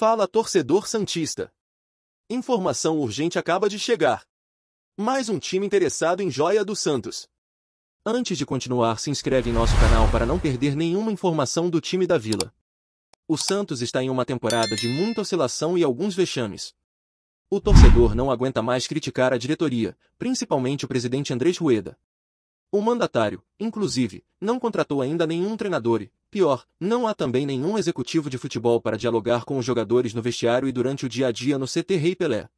Fala torcedor Santista. Informação urgente acaba de chegar. Mais um time interessado em Joia do Santos. Antes de continuar, se inscreve em nosso canal para não perder nenhuma informação do time da Vila. O Santos está em uma temporada de muita oscilação e alguns vexames. O torcedor não aguenta mais criticar a diretoria, principalmente o presidente Andrés Rueda. O mandatário, inclusive, não contratou ainda nenhum treinador e, Pior, não há também nenhum executivo de futebol para dialogar com os jogadores no vestiário e durante o dia a dia no CT Rei Pelé.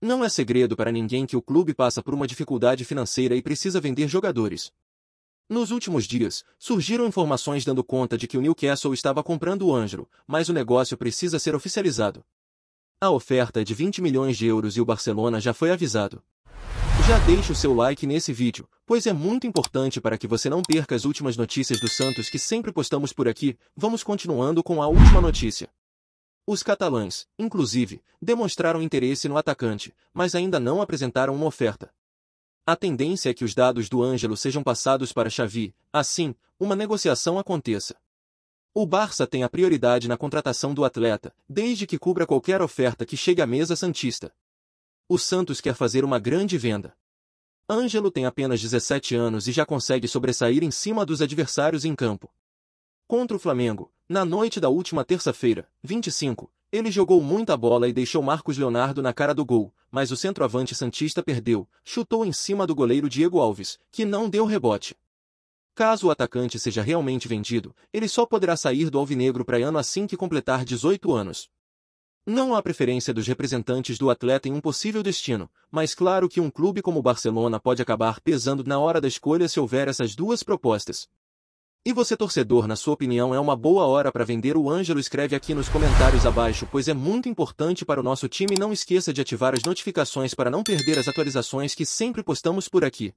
Não é segredo para ninguém que o clube passa por uma dificuldade financeira e precisa vender jogadores. Nos últimos dias, surgiram informações dando conta de que o Newcastle estava comprando o Ângelo, mas o negócio precisa ser oficializado. A oferta é de 20 milhões de euros e o Barcelona já foi avisado. Já deixe o seu like nesse vídeo, pois é muito importante para que você não perca as últimas notícias do Santos que sempre postamos por aqui, vamos continuando com a última notícia. Os catalães, inclusive, demonstraram interesse no atacante, mas ainda não apresentaram uma oferta. A tendência é que os dados do Ângelo sejam passados para Xavi, assim, uma negociação aconteça. O Barça tem a prioridade na contratação do atleta, desde que cubra qualquer oferta que chegue à mesa santista. O Santos quer fazer uma grande venda. Ângelo tem apenas 17 anos e já consegue sobressair em cima dos adversários em campo. Contra o Flamengo, na noite da última terça-feira, 25, ele jogou muita bola e deixou Marcos Leonardo na cara do gol, mas o centroavante Santista perdeu, chutou em cima do goleiro Diego Alves, que não deu rebote. Caso o atacante seja realmente vendido, ele só poderá sair do Alvinegro praiano assim que completar 18 anos. Não há preferência dos representantes do atleta em um possível destino, mas claro que um clube como o Barcelona pode acabar pesando na hora da escolha se houver essas duas propostas. E você torcedor, na sua opinião, é uma boa hora para vender o Ângelo? Escreve aqui nos comentários abaixo, pois é muito importante para o nosso time. Não esqueça de ativar as notificações para não perder as atualizações que sempre postamos por aqui.